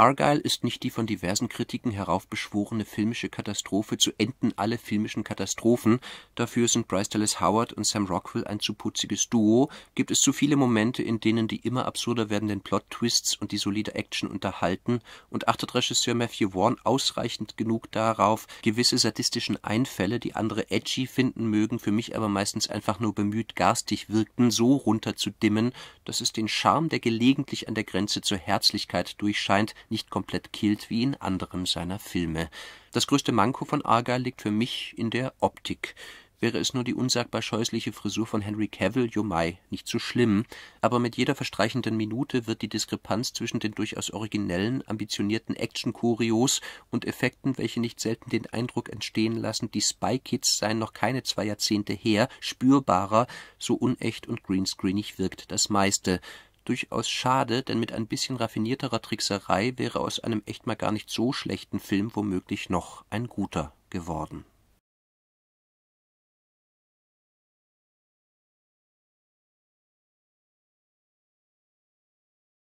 Argyle ist nicht die von diversen Kritiken heraufbeschworene filmische Katastrophe zu enden alle filmischen Katastrophen, dafür sind Bryce Dallas Howard und Sam Rockwell ein zu putziges Duo, gibt es zu viele Momente, in denen die immer absurder werdenden Plot-Twists und die solide Action unterhalten und achtet Regisseur Matthew Warren ausreichend genug darauf, gewisse sadistischen Einfälle, die andere edgy finden mögen, für mich aber meistens einfach nur bemüht garstig wirkten, so runterzudimmen, dass es den Charme, der gelegentlich an der Grenze zur Herzlichkeit durchscheint, nicht komplett killt wie in anderem seiner Filme. Das größte Manko von Argyle liegt für mich in der Optik. Wäre es nur die unsagbar scheußliche Frisur von Henry Cavill, Jumai, nicht so schlimm, aber mit jeder verstreichenden Minute wird die Diskrepanz zwischen den durchaus originellen, ambitionierten Action-Kurios und Effekten, welche nicht selten den Eindruck entstehen lassen, die Spy Kids seien noch keine zwei Jahrzehnte her, spürbarer, so unecht und greenscreenig wirkt das meiste durchaus schade, denn mit ein bisschen raffinierterer Trickserei wäre aus einem echt mal gar nicht so schlechten Film womöglich noch ein guter geworden